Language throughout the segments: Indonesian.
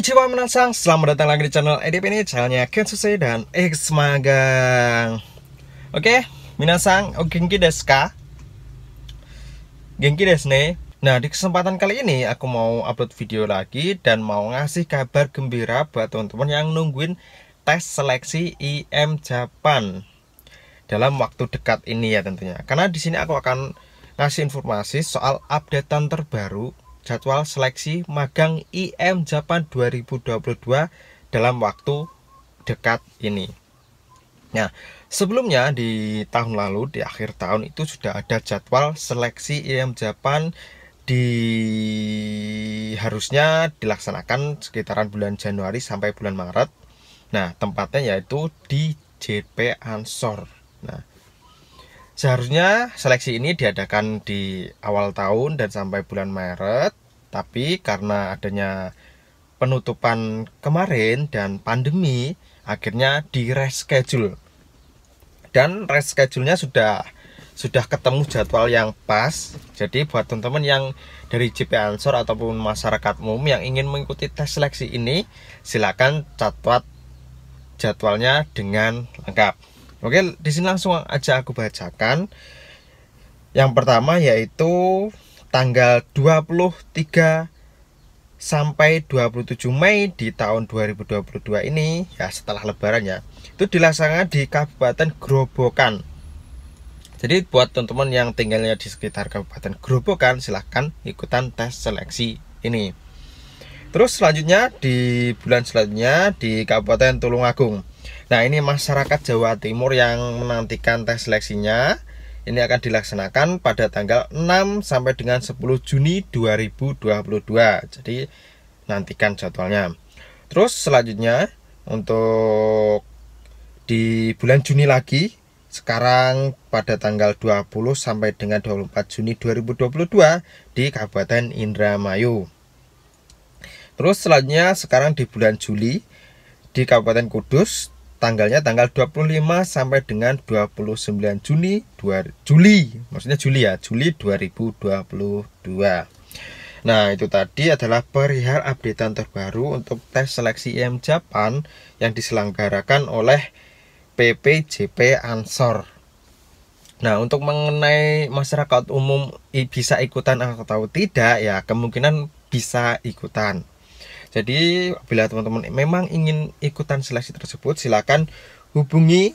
Konnichiwa menasang, selamat datang lagi di channel EDP ini Channelnya Ken Susi dan X Magang Oke, okay, minasang, oh, genki desu ka? Genki desu ne? Nah, di kesempatan kali ini aku mau upload video lagi Dan mau ngasih kabar gembira buat teman-teman yang nungguin tes seleksi IM Japan Dalam waktu dekat ini ya tentunya Karena di sini aku akan ngasih informasi soal updatean terbaru jadwal seleksi magang IM Japan 2022 dalam waktu dekat ini. Nah, sebelumnya di tahun lalu di akhir tahun itu sudah ada jadwal seleksi IM Japan di harusnya dilaksanakan sekitaran bulan Januari sampai bulan Maret. Nah, tempatnya yaitu di JP Ansor. Nah, Seharusnya seleksi ini diadakan di awal tahun dan sampai bulan Maret, tapi karena adanya penutupan kemarin dan pandemi, akhirnya di reschedule. Dan reschedule-nya sudah sudah ketemu jadwal yang pas. Jadi buat teman-teman yang dari JP Ansor ataupun masyarakat umum yang ingin mengikuti tes seleksi ini, silakan catat jadwalnya dengan lengkap. Oke, di sini langsung aja aku bacakan. Yang pertama yaitu tanggal 23 sampai 27 Mei di tahun 2022 ini ya setelah lebaran ya itu dilaksanakan di Kabupaten Grobogan jadi buat teman-teman yang tinggalnya di sekitar Kabupaten Grobogan silahkan ikutan tes seleksi ini terus selanjutnya di bulan selanjutnya di Kabupaten Tulungagung Nah ini masyarakat Jawa Timur yang menantikan tes seleksinya ini akan dilaksanakan pada tanggal 6 sampai dengan 10 Juni 2022. Jadi nantikan jadwalnya. Terus selanjutnya untuk di bulan Juni lagi sekarang pada tanggal 20 sampai dengan 24 Juni 2022 di Kabupaten Indramayu. Terus selanjutnya sekarang di bulan Juli di Kabupaten Kudus tanggalnya tanggal 25 sampai dengan 29 Juni 2, Juli maksudnya Juli ya Juli 2022 Nah itu tadi adalah perihal updatean terbaru untuk tes seleksi IM Japan yang diselenggarakan oleh PPJP Ansor Nah untuk mengenai masyarakat umum bisa ikutan atau tidak ya kemungkinan bisa ikutan jadi bila teman-teman memang ingin ikutan seleksi tersebut silakan hubungi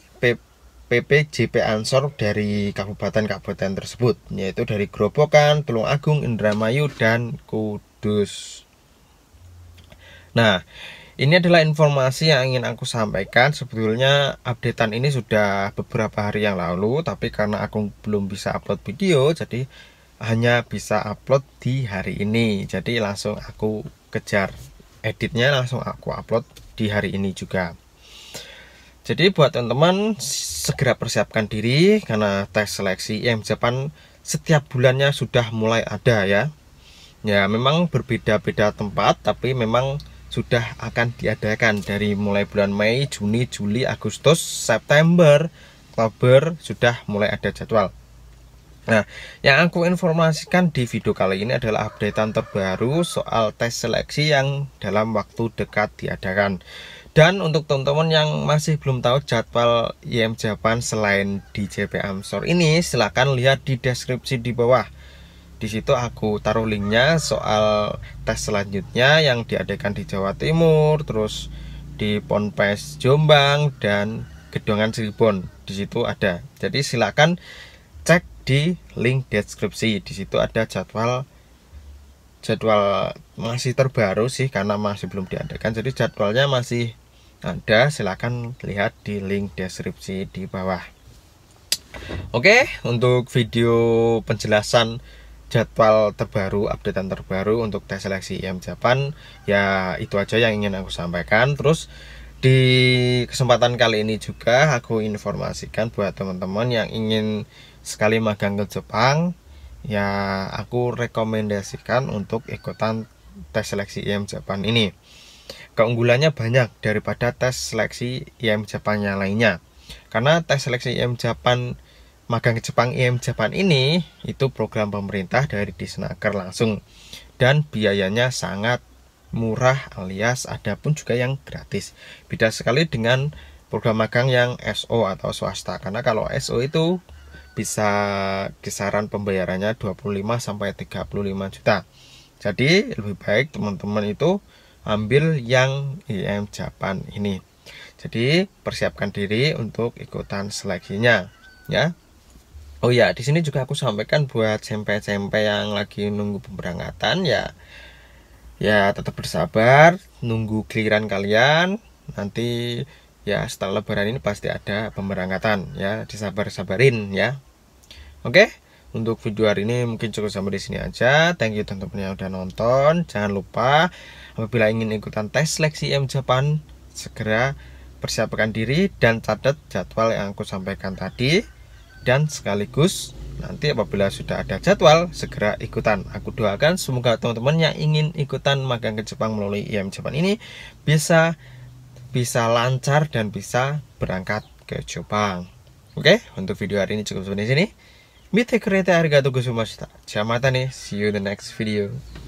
PPJP Ansor dari kabupaten-kabupaten tersebut yaitu dari Grobogan, Tulung Agung, Indramayu dan Kudus. Nah, ini adalah informasi yang ingin aku sampaikan. Sebetulnya updatean ini sudah beberapa hari yang lalu, tapi karena aku belum bisa upload video, jadi hanya bisa upload di hari ini. Jadi langsung aku kejar editnya langsung aku upload di hari ini juga jadi buat teman-teman segera persiapkan diri karena tes seleksi IM Japan setiap bulannya sudah mulai ada ya ya memang berbeda-beda tempat tapi memang sudah akan diadakan dari mulai bulan Mei, Juni, Juli, Agustus, September, Oktober sudah mulai ada jadwal Nah, yang aku informasikan di video kali ini adalah updatean terbaru soal tes seleksi yang dalam waktu dekat diadakan. Dan untuk teman-teman yang masih belum tahu jadwal IM Japan selain di JP Amsor ini, silahkan lihat di deskripsi di bawah. Di situ aku taruh linknya soal tes selanjutnya yang diadakan di Jawa Timur, terus di Ponpes Jombang dan Gedongan Cirebon. Di situ ada. Jadi silakan di link deskripsi. Di situ ada jadwal jadwal masih terbaru sih karena masih belum diadakan. Jadi jadwalnya masih ada, silahkan lihat di link deskripsi di bawah. Oke, untuk video penjelasan jadwal terbaru, updatean terbaru untuk tes seleksi IM Japan ya itu aja yang ingin aku sampaikan. Terus di kesempatan kali ini juga aku informasikan buat teman-teman yang ingin sekali magang ke Jepang ya aku rekomendasikan untuk ikutan tes seleksi IM Jepang ini keunggulannya banyak daripada tes seleksi IM Jepang yang lainnya karena tes seleksi IM Jepang magang ke Jepang IM Jepang ini itu program pemerintah dari Disnaker langsung dan biayanya sangat murah alias ada pun juga yang gratis beda sekali dengan program magang yang SO atau swasta karena kalau SO itu bisa kisaran pembayarannya 25 sampai 35 juta. Jadi lebih baik teman-teman itu ambil yang IM Japan ini. Jadi persiapkan diri untuk ikutan seleksinya ya. Oh ya, di sini juga aku sampaikan buat SMP-SMP yang lagi nunggu pemberangkatan ya ya tetap bersabar, nunggu giliran kalian. Nanti ya setelah lebaran ini pasti ada pemberangkatan ya disabar-sabarin ya oke untuk video hari ini mungkin cukup sampai di sini aja. Thank you teman-teman yang udah nonton. Jangan lupa apabila ingin ikutan tes seleksi IM Japan segera persiapkan diri dan catat jadwal yang aku sampaikan tadi dan sekaligus nanti apabila sudah ada jadwal segera ikutan. Aku doakan semoga teman-teman yang ingin ikutan magang ke Jepang melalui IM Japan ini bisa bisa lancar dan bisa berangkat ke Jepang. Oke, untuk video hari ini cukup sampai di sini. Mite kereta harga rumah kita. Jamata nih, see you in the next video.